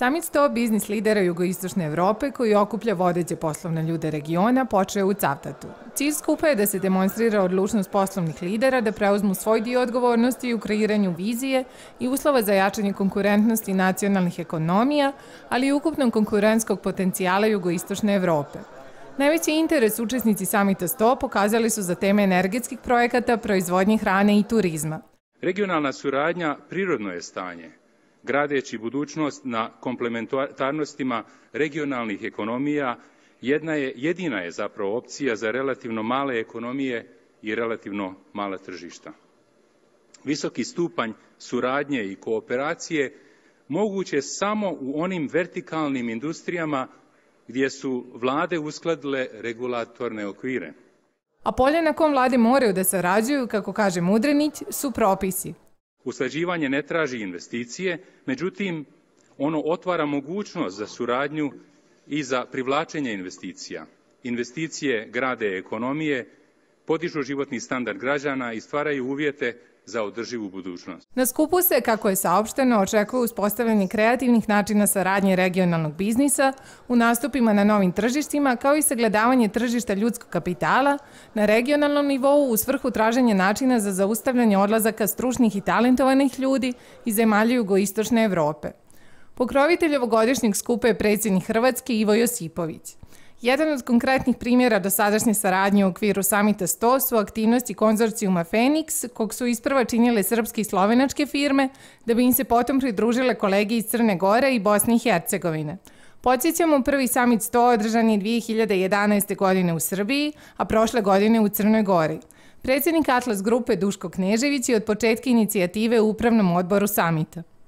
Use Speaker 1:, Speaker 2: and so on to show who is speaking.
Speaker 1: Samit 100 biznis lidera jugoistočne Evrope koji okuplja vodeće poslovne ljude regiona počeo u Cavtatu. Cilj skupa je da se demonstrira odlučnost poslovnih lidera da preuzmu svoj dio odgovornosti u kreiranju vizije i uslova za jačanje konkurentnosti nacionalnih ekonomija, ali i ukupnom konkurentskog potencijala jugoistočne Evrope. Najveći interes učesnici Samita 100 pokazali su za teme energetskih projekata, proizvodnje hrane i turizma.
Speaker 2: Regionalna suradnja prirodno je stanje – gradeći budućnost na komplementarnostima regionalnih ekonomija, jedna je, jedina je zapravo opcija za relativno male ekonomije i relativno mala tržišta. Visoki stupanj suradnje i kooperacije moguće samo u onim vertikalnim industrijama gdje su vlade uskladile regulatorne okvire.
Speaker 1: A polje na kom vlade moraju da sarađuju, kako kaže Mudrenić, su propisi,
Speaker 2: Usleđivanje ne traži investicije, međutim, ono otvara mogućnost za suradnju i za privlačenje investicija. Investicije grade ekonomije, podižu životni standard građana i stvaraju uvjete za održivu budućnost.
Speaker 1: Na skupu se, kako je saopšteno, očekuje uspostavljanje kreativnih načina saradnje regionalnog biznisa u nastupima na novim tržištima, kao i sagledavanje tržišta ljudskog kapitala na regionalnom nivou u svrhu traženja načina za zaustavljanje odlazaka stručnih i talentovanih ljudi iz zemalja jugoistočne Evrope. Pokrovitelj ovogodišnjeg skupa je predsjednik Hrvatske Ivo Josipović. Jedan od konkretnih primjera dosadašnje saradnje u okviru Samita 100 su aktivnosti konzorcijuma Fenix, kog su isprva činile srpske i slovenačke firme, da bi im se potom pridružile kolege iz Crne Gore i Bosne i Hercegovine. Podsjećamo, prvi Samit 100 održan je 2011. godine u Srbiji, a prošle godine u Crnoj Gori. Predsednik Atlas grupe Duško Knežević je od početka inicijative u Upravnom odboru Samita.